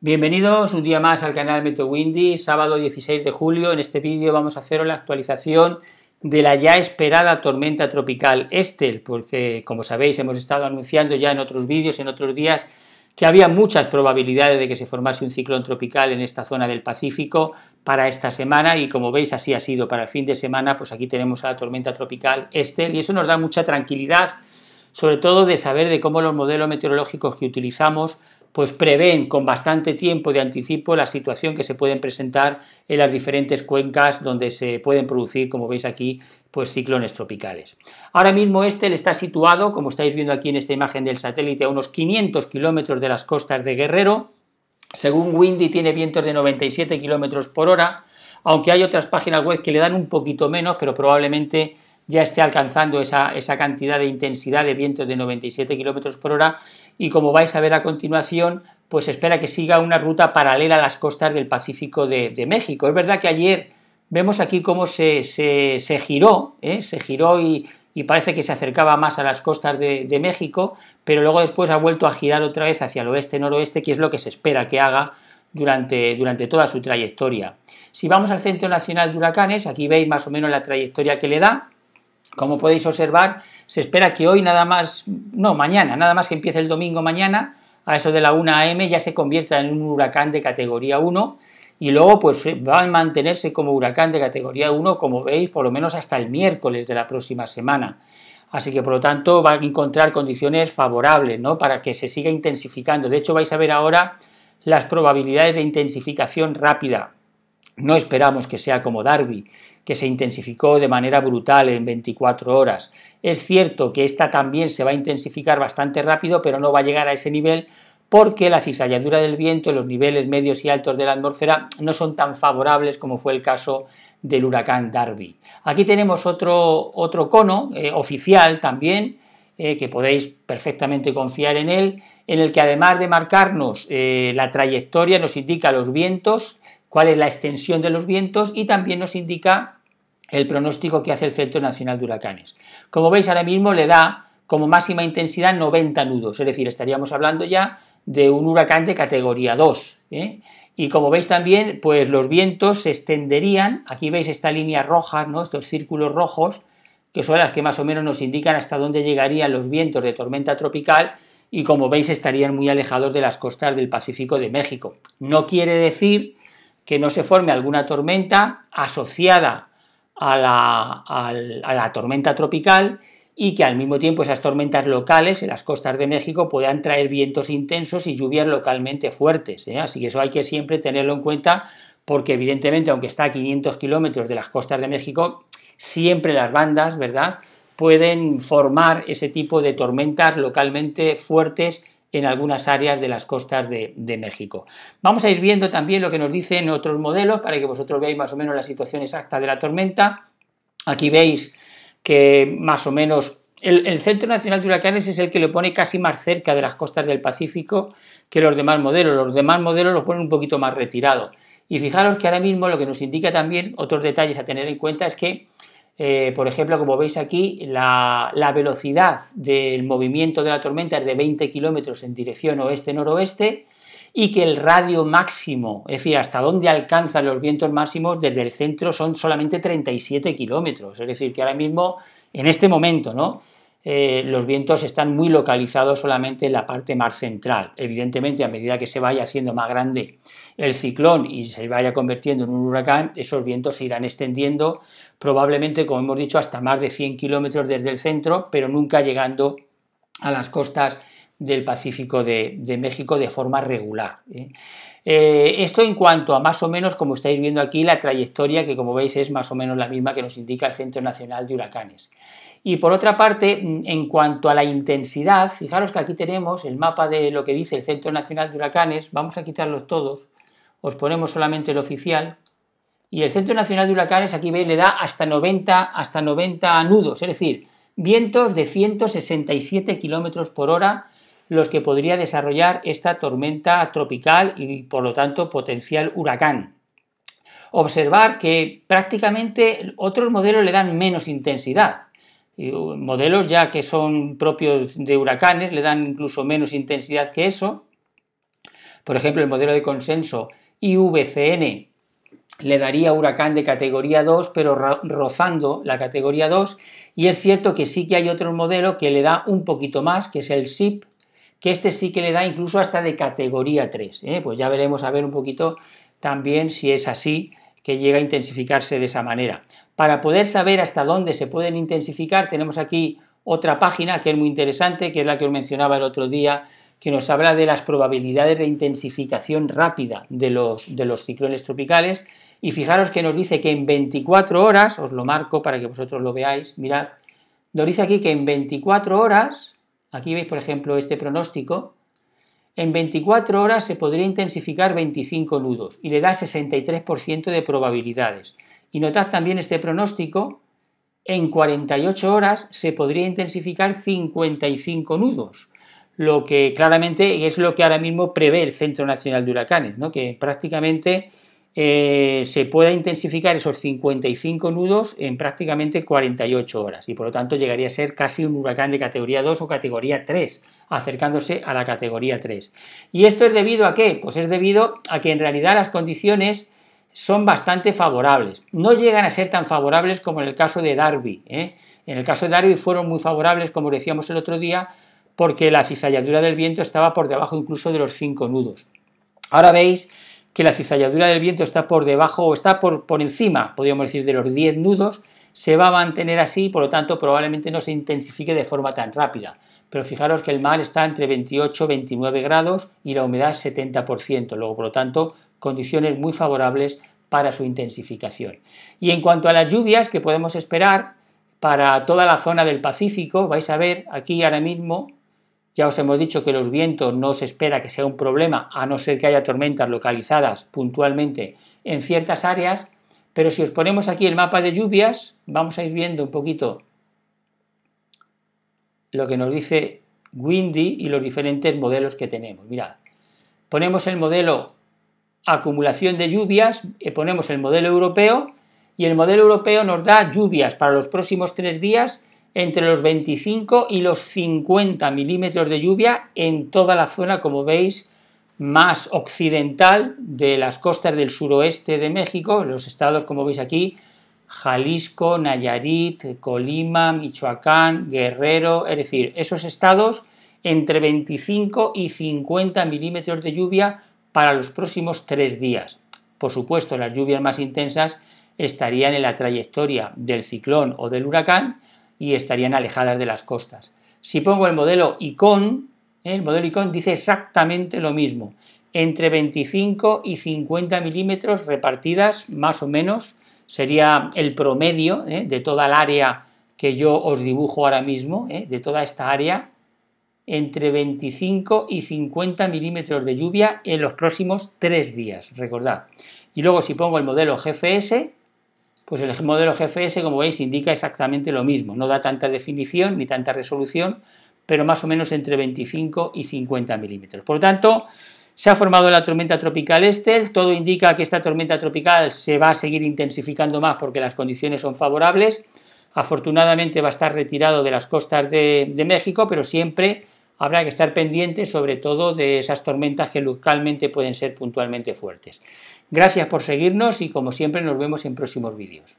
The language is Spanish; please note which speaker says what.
Speaker 1: Bienvenidos un día más al canal Meteo Windy, sábado 16 de julio. En este vídeo vamos a hacer la actualización de la ya esperada tormenta tropical Estel, porque como sabéis hemos estado anunciando ya en otros vídeos, en otros días, que había muchas probabilidades de que se formase un ciclón tropical en esta zona del Pacífico para esta semana y como veis así ha sido para el fin de semana, pues aquí tenemos a la tormenta tropical Estel y eso nos da mucha tranquilidad, sobre todo de saber de cómo los modelos meteorológicos que utilizamos pues prevén con bastante tiempo de anticipo la situación que se pueden presentar en las diferentes cuencas donde se pueden producir, como veis aquí, pues ciclones tropicales. Ahora mismo este está situado, como estáis viendo aquí en esta imagen del satélite, a unos 500 kilómetros de las costas de Guerrero. Según Windy tiene vientos de 97 kilómetros por hora, aunque hay otras páginas web que le dan un poquito menos, pero probablemente ya esté alcanzando esa, esa cantidad de intensidad de vientos de 97 kilómetros por hora y como vais a ver a continuación, pues espera que siga una ruta paralela a las costas del Pacífico de, México. Es verdad que ayer vemos aquí cómo se, giró, se giró ¿eh? y, parece que se acercaba más a las costas de, México, pero luego después ha vuelto a girar otra vez hacia el oeste-noroeste, que es lo que se espera que haga durante, durante toda su trayectoria. Si vamos al Centro Nacional de Huracanes, aquí veis más o menos la trayectoria que le da, como podéis observar, se espera que hoy nada más, no, mañana, nada más que empiece el domingo mañana, a eso de la 1 a.m. ya se convierta en un huracán de categoría 1 y luego pues eh, va a mantenerse como huracán de categoría 1, como veis, por lo menos hasta el miércoles de la próxima semana. Así que por lo tanto va a encontrar condiciones favorables, ¿no? Para que se siga intensificando. De hecho vais a ver ahora las probabilidades de intensificación rápida. No esperamos que sea como Darby, que se intensificó de manera brutal en 24 horas. Es cierto que esta también se va a intensificar bastante rápido, pero no va a llegar a ese nivel porque la cizalladura del viento los niveles medios y altos de la atmósfera no son tan favorables como fue el caso del huracán Darby. Aquí tenemos otro, otro cono eh, oficial también, eh, que podéis perfectamente confiar en él, en el que además de marcarnos eh, la trayectoria nos indica los vientos, cuál es la extensión de los vientos y también nos indica el pronóstico que hace el Centro Nacional de Huracanes. Como veis, ahora mismo le da como máxima intensidad 90 nudos, es decir, estaríamos hablando ya de un huracán de categoría 2. ¿eh? Y como veis también, pues los vientos se extenderían, aquí veis esta línea roja, ¿no? estos círculos rojos, que son las que más o menos nos indican hasta dónde llegarían los vientos de tormenta tropical y como veis estarían muy alejados de las costas del Pacífico de México. No quiere decir que no se forme alguna tormenta asociada a la, tormenta tropical y que al mismo tiempo esas tormentas locales en las costas de México puedan traer vientos intensos y lluvias localmente fuertes. ¿eh? Así que eso hay que siempre tenerlo en cuenta porque evidentemente aunque está a 500 kilómetros de las costas de México, siempre las bandas, ¿verdad? pueden formar ese tipo de tormentas localmente fuertes en algunas áreas de las costas de, México. Vamos a ir viendo también lo que nos dicen otros modelos para que vosotros veáis más o menos la situación exacta de la tormenta. Aquí veis que más o menos el, Centro Nacional de Huracanes es el que lo pone casi más cerca de las costas del Pacífico que los demás modelos. Los demás modelos lo ponen un poquito más retirado. Y fijaros que ahora mismo lo que nos indica también otros detalles a tener en cuenta es que eh, por ejemplo, como veis aquí, la, velocidad del movimiento de la tormenta es de 20 kilómetros en dirección oeste-noroeste y que el radio máximo, es decir, hasta dónde alcanzan los vientos máximos desde el centro son solamente 37 kilómetros. Es decir, que ahora mismo, en este momento, ¿no? Eh, los vientos están muy localizados solamente en la parte más central. Evidentemente, a medida que se vaya haciendo más grande el ciclón y se vaya convirtiendo en un huracán, esos vientos se irán extendiendo probablemente, como hemos dicho, hasta más de 100 kilómetros desde el centro, pero nunca llegando a las costas del Pacífico de, México de forma regular. ¿eh? Eh, esto en cuanto a más o menos, como estáis viendo aquí, la trayectoria que como veis es más o menos la misma que nos indica el Centro Nacional de Huracanes. Y por otra parte, mm, en cuanto a la intensidad, fijaros que aquí tenemos el mapa de lo que dice el Centro Nacional de Huracanes, vamos a quitarlos todos, os ponemos solamente el oficial, y el Centro Nacional de Huracanes aquí ve, le da hasta 90, hasta 90 nudos, es decir, vientos de 167 kilómetros por hora, los que podría desarrollar esta tormenta tropical y por lo tanto potencial huracán. Observar que prácticamente otros modelos le dan menos intensidad. Uh, modelos ya que son propios de huracanes le dan incluso menos intensidad que eso. Por ejemplo, el modelo de consenso IVCN le daría huracán de categoría 2, pero rozando la categoría 2. Y es cierto que sí que hay otro modelo que le da un poquito más, que es el SIP, que este sí que le da incluso hasta de categoría 3. ¿eh? Pues ya veremos a ver un poquito también si es así que llega a intensificarse de esa manera. Para poder saber hasta dónde se pueden intensificar, tenemos aquí otra página que es muy interesante, que es la que os mencionaba el otro día que nos habla de las probabilidades de intensificación rápida de los, ciclones tropicales. Y fijaros que nos dice que en 24 horas, os lo marco para que vosotros lo veáis, mirad, nos dice aquí que en 24 horas, aquí veis por ejemplo este pronóstico, en 24 horas se podría intensificar 25 nudos y le da 63% de probabilidades. Y notad también este pronóstico, en 48 horas se podría intensificar 55 nudos lo que claramente es lo que ahora mismo prevé el Centro Nacional de Huracanes, ¿no? que prácticamente eh, se pueda intensificar esos 55 nudos en prácticamente 48 horas y por lo tanto llegaría a ser casi un huracán de categoría 2 o categoría 3, acercándose a la categoría 3. ¿Y esto es debido a qué? Pues es debido a que en realidad las condiciones son bastante favorables. No llegan a ser tan favorables como en el caso de Darby. ¿eh? En el caso de Darby fueron muy favorables, como decíamos el otro día, porque la cizalladura del viento estaba por debajo incluso de los cinco nudos. Ahora veis que la cizalladura del viento está por debajo o está por, por encima, podríamos decir, de los 10 nudos, se va a mantener así, por lo tanto probablemente no se intensifique de forma tan rápida. Pero fijaros que el mar está entre 28 y 29 grados y la humedad 70%, luego por lo tanto condiciones muy favorables para su intensificación. Y en cuanto a las lluvias que podemos esperar para toda la zona del Pacífico, vais a ver aquí ahora mismo ya os hemos dicho que los vientos no se espera que sea un problema, a no ser que haya tormentas localizadas puntualmente en ciertas áreas, pero si os ponemos aquí el mapa de lluvias, vamos a ir viendo un poquito lo que nos dice Windy y los diferentes modelos que tenemos. Mirad, ponemos el modelo acumulación de lluvias, eh, ponemos el modelo europeo y el modelo europeo nos da lluvias para los próximos tres días entre los 25 y los 50 milímetros de lluvia en toda la zona, como veis, más occidental de las costas del suroeste de México, los estados, como veis aquí, Jalisco, Nayarit, Colima, Michoacán, Guerrero, es decir, esos estados entre 25 y 50 milímetros de lluvia para los próximos tres días. Por supuesto, las lluvias más intensas estarían en la trayectoria del ciclón o del huracán y estarían alejadas de las costas. Si pongo el modelo ICON, ¿eh? el modelo ICON dice exactamente lo mismo, entre 25 y 50 milímetros repartidas más o menos sería el promedio ¿eh? de toda el área que yo os dibujo ahora mismo, ¿eh? de toda esta área, entre 25 y 50 milímetros de lluvia en los próximos tres días, recordad. Y luego si pongo el modelo GFS, pues el modelo GFS, como veis, indica exactamente lo mismo. No da tanta definición ni tanta resolución, pero más o menos entre 25 y 50 milímetros. Por lo tanto, se ha formado la tormenta tropical Estel. Todo indica que esta tormenta tropical se va a seguir intensificando más porque las condiciones son favorables. Afortunadamente va a estar retirado de las costas de, de México, pero siempre habrá que estar pendiente sobre todo de esas tormentas que localmente pueden ser puntualmente fuertes. Gracias por seguirnos y como siempre nos vemos en próximos vídeos.